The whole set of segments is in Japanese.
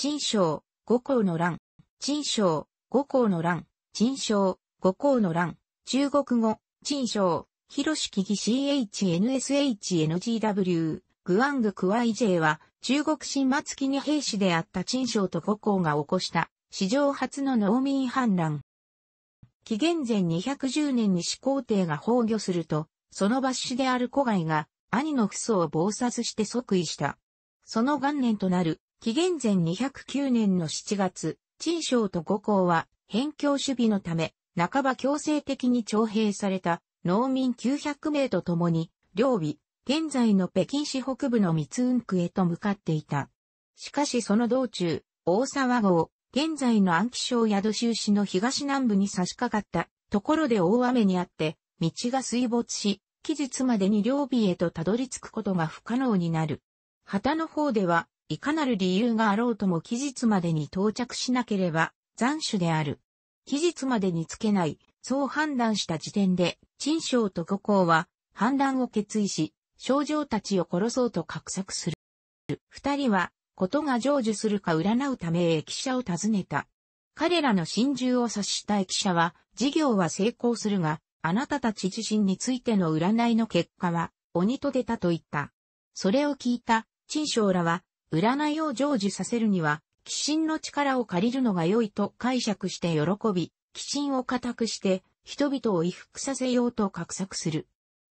陳章、五皇の乱、陳章、五皇の乱、陳章、五皇の乱、中国語、陳章、広式義 CHNSHNGW、グアングクワイジェは、中国新末期に兵士であった陳章と五皇が起こした、史上初の農民反乱。紀元前210年に始皇帝が崩御すると、その抜子である古外が、兄の父祖を暴殺して即位した。その元年となる紀元前209年の7月、陳章と五行は、辺境守備のため、半ば強制的に徴兵された農民900名と共に、両備、現在の北京市北部の密雲区へと向かっていた。しかしその道中、大沢号、現在の安徽省宿州市の東南部に差し掛かったところで大雨にあって、道が水没し、期日までに両備へとたどり着くことが不可能になる。旗の方では、いかなる理由があろうとも期日までに到着しなければ、残首である。期日までにつけない、そう判断した時点で、陳章と五行は、反乱を決意し、少女たちを殺そうと画策する。二人は、ことが成就するか占うため駅舎を訪ねた。彼らの心中を察した駅舎は、事業は成功するが、あなたたち自身についての占いの結果は、鬼と出たと言った。それを聞いた、陳章らは、占いを成就させるには、鬼神の力を借りるのが良いと解釈して喜び、鬼神を固くして、人々を威服させようと画策する。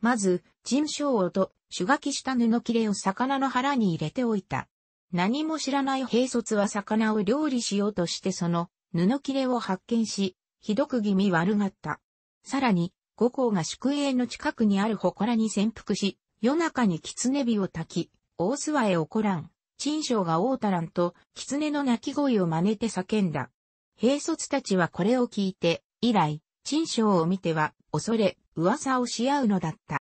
まず、陳章王と、手書きした布切れを魚の腹に入れておいた。何も知らない兵卒は魚を料理しようとしてその、布切れを発見し、ひどく気味悪がった。さらに、五行が宿営の近くにある祠に潜伏し、夜中に狐火を焚き、大諏訪へ起こらん。陳章が大たらんと狐の鳴き声を真似て叫んだ。兵卒たちはこれを聞いて、以来、陳章を見ては、恐れ、噂をし合うのだった。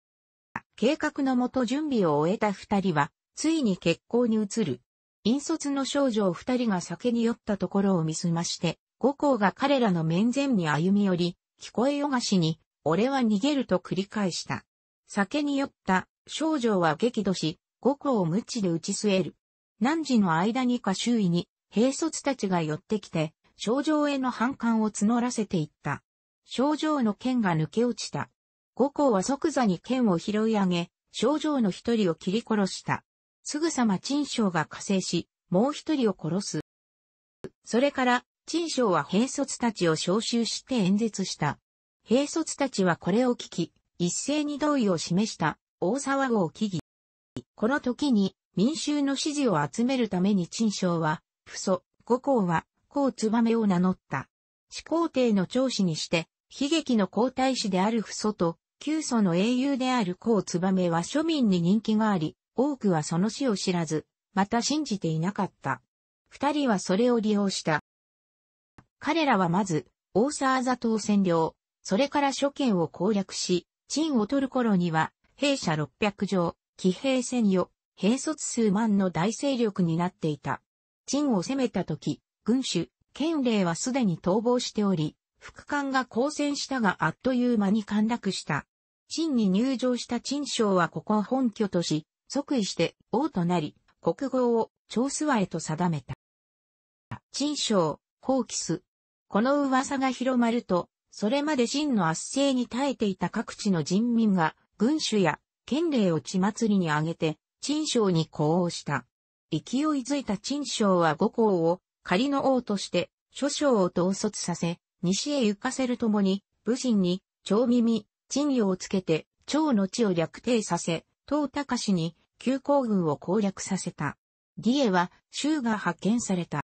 計画のもと準備を終えた二人は、ついに結婚に移る。引率の少女二人が酒に酔ったところを見すまして、五校が彼らの面前に歩み寄り、聞こえよがしに、俺は逃げると繰り返した。酒に酔った少女は激怒し、五行を無知で打ち据える。何時の間にか周囲に、兵卒たちが寄ってきて、症状への反感を募らせていった。症状の剣が抜け落ちた。五行は即座に剣を拾い上げ、症状の一人を切り殺した。すぐさま陳章が加勢し、もう一人を殺す。それから、陳章は兵卒たちを召集して演説した。兵卒たちはこれを聞き、一斉に同意を示した、大騒ぐを聞き。この時に、民衆の支持を集めるために陳章は、父祖、五皇は、皇燕を名乗った。始皇帝の長子にして、悲劇の皇太子である父祖と、旧祖の英雄である皇燕は庶民に人気があり、多くはその死を知らず、また信じていなかった。二人はそれを利用した。彼らはまず、大沢座島占領、それから諸県を攻略し、陳を取る頃には、兵舎六百条、騎兵専与、兵卒数万の大勢力になっていた。陳を攻めた時、軍主、県令はすでに逃亡しており、副官が交戦したがあっという間に陥落した。陳に入場した陳将はここを本拠とし、即位して王となり、国号を長諏訪へと定めた。陳将、ホーキス。この噂が広まると、それまで陳の圧政に耐えていた各地の人民が、軍主や、県令を地祭りに挙げて、陳章に呼応した。勢いづいた陳章は五皇を仮の王として諸将を統率させ、西へ行かせるともに、武神に、長耳、陳陽をつけて、長の地を略定させ、東隆に、旧皇軍を攻略させた。李エは、州が派遣された。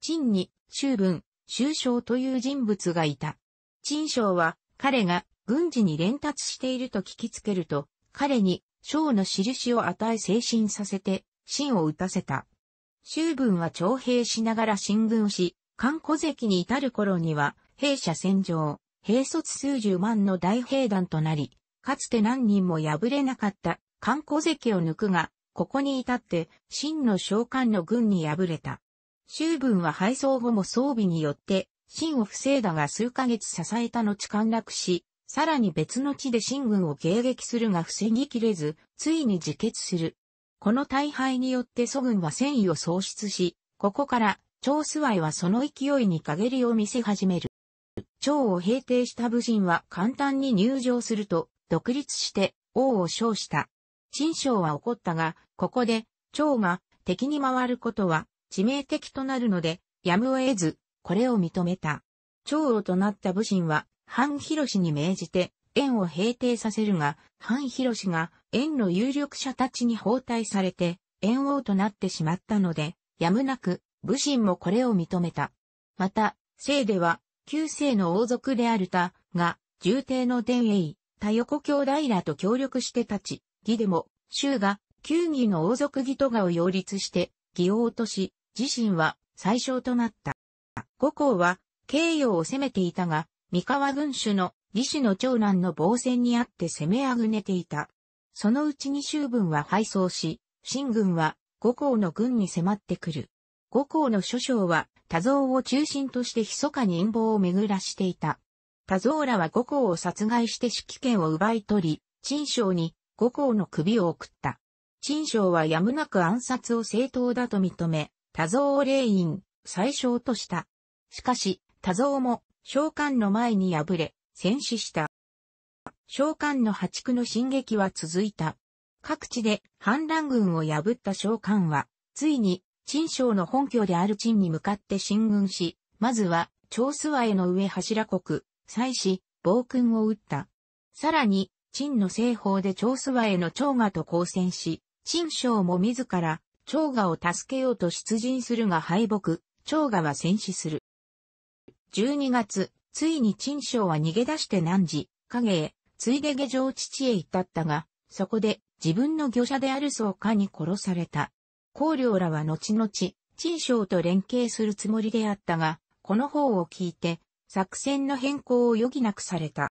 陳に、州文、州将という人物がいた。陳将は、彼が、軍事に連達していると聞きつけると、彼に、章の印を与え精神させて、真を打たせた。周文は徴兵しながら進軍し、関古関に至る頃には、兵舎戦場、兵卒数十万の大兵団となり、かつて何人も敗れなかった関古関を抜くが、ここに至って、真の召喚の軍に敗れた。周文は敗走後も装備によって、真を防いだが数ヶ月支えた後陥落し、さらに別の地で秦軍を迎撃するが防ぎきれず、ついに自決する。この大敗によって蘇軍は戦意を喪失し、ここから長諏愛はその勢いに陰りを見せ始める。長を平定した武人は簡単に入場すると、独立して王を称した。新将は怒ったが、ここで長が敵に回ることは致命的となるので、やむを得ず、これを認めた。長老となった武人は半広氏に命じて、縁を平定させるが、半広氏が縁の有力者たちに包帯されて、縁王となってしまったので、やむなく、武神もこれを認めた。また、聖では、旧世の王族である他が、重帝の伝栄、他横兄弟らと協力して立ち、義でも、周が、旧義の王族義とがを擁立して、義王とし、自身は最小となった。五校は、慶陽を攻めていたが、三河軍主の李士の長男の防戦にあって攻めあぐねていた。そのうちに州軍は敗走し、新軍は五皇の軍に迫ってくる。五皇の諸将は多蔵を中心として密かに陰謀を巡らしていた。多蔵らは五皇を殺害して指揮権を奪い取り、陳将に五皇の首を送った。陳将はやむなく暗殺を正当だと認め、多蔵を霊院、最小とした。しかし、多蔵も召喚の前に敗れ、戦死した。召喚の破竹の進撃は続いた。各地で反乱軍を破った召喚は、ついに、陳将の本拠である陳に向かって進軍し、まずは、長諏和への上柱国、祭祀、暴君を撃った。さらに、陳の西方で長諏和への長賀と交戦し、陳将も自ら、長賀を助けようと出陣するが敗北、長賀は戦死する。12月、ついに陳章は逃げ出して何時、影へ、ついで下城父へ至ったが、そこで自分の御者であるう家に殺された。公領らは後々、陳章と連携するつもりであったが、この方を聞いて、作戦の変更を余儀なくされた。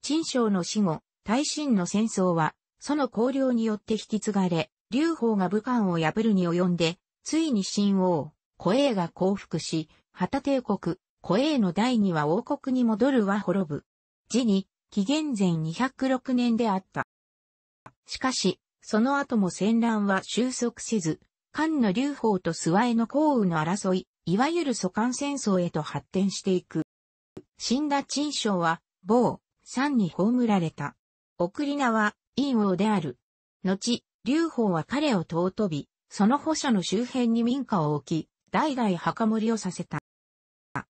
陳章の死後、大臣の戦争は、その公領によって引き継がれ、劉邦が武漢を破るに及んで、ついに新王、小英が降伏し、旗帝国、小英の第二は王国に戻るは滅ぶ。時に、紀元前206年であった。しかし、その後も戦乱は収束せず、漢の劉邦と諏訪への降雨の争い、いわゆる蘇漢戦争へと発展していく。死んだ陳章は、某、山に葬られた。送り名は、陰王である。後、劉邦は彼を尊び、その保所の周辺に民家を置き、代々墓守をさせた。